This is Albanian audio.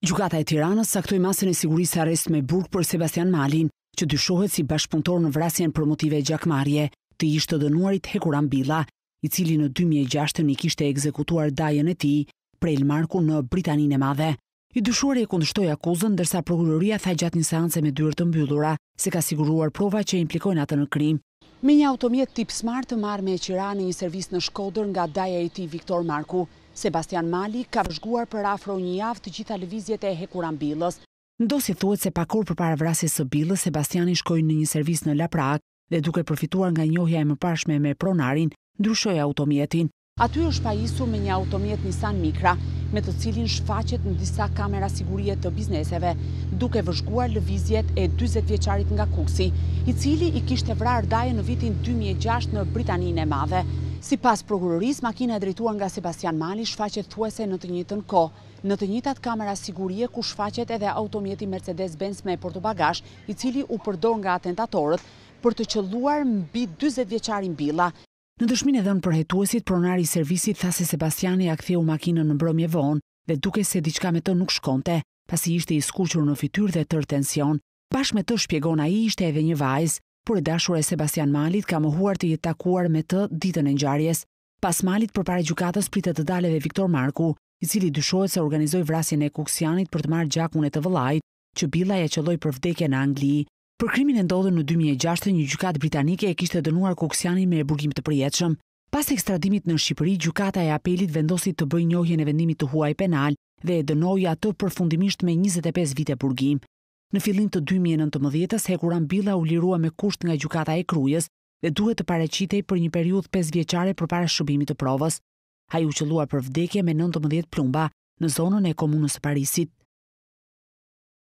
Gjukata e Tiranës saktoj masën e sigurisë arrest me burg për Sebastian Malin, që dyshohet si bashkëpuntor në vrasjen për motive gjakmarje, të ishtë të dënuarit Hekuran Billa, i cili në 2006 një kishte ekzekutuar dajën e ti, prej lëmarku në Britaninë e madhe. I dyshuari e kundështoj akuzën, dërsa prokuroria tha gjatë një seance me dyrë të mbyllura, se ka siguruar prova që implikojnë atë në krim. Me një automjet tip smart të marrë me e qira në një servis në shkodër nga daja e ti Viktor Marku, Sebastian Mali ka vëzhguar për afro një javë të gjitha lëvizjet e hekuran bilës. Ndo si thuet se pakor për para vrasis së bilës, Sebastian i shkojnë në një servis në Laprak dhe duke përfituar nga njohja e më pashme me pronarin, ndryshoj automjetin. Aty është isu me një automjet Nissan Micra, me të cilin shfaqet në disa kamera sigurie të bizneseve, duke vëzhguar lëvizjet e 20 vjeqarit nga kuksi, i cili i kishtë e vrarë daje në vitin 2006 në Britaninë e madhe. Si pas prokuroris, makina e drejtuar nga Sebastian Mali shfaqet thuese në të njëtën ko. Në të njëtat kamera sigurie ku shfaqet edhe automjeti Mercedes-Benz me portobagash i cili u përdo nga atentatorët për të qëlluar mbi 20 vjeqarin Billa. Në dëshmin e dhënë përhetuesit, pronari i servisit tha se Sebastiani a këthi makinën në mbrëmje vonë dhe duke se diqka me të nuk shkonte, pasi ishte i skuqur në fityr dhe tërë tension. Bash me të shpjegona i ishte edhe një vajzë, por e dashur e Sebastian Malit ka mohuar të jetë takuar me të ditën e ngjarjes. Pas Malit për pare gjukatës pritë të daleve Viktor Marku, i cili dyshohet se organizoj vrasjen e kuksianit për të marrë gjakun e të vëlajt, që Billa e qëlloj për vdekje në Angli. Për krimin e ndodhën në 2006, një gjukat britanike e kishtë dënuar kuksianin me e burgim të përjetëshëm. Pas ekstradimit në Shqipëri, gjukata e apelit vendosi të bëj njohje në vendimit të huaj penal dhe e dënoj atë përfundimisht me 25 vite burgim. Në fillim të 2019-ës, Hekuran Bila u lirua me kusht nga gjukata e krujës dhe duhet të pareqitej për një periud 5 vjeqare për para shëbimit të provës. Haju qëllua për vdekje me 19 plumba në zonën e komunës Parisit.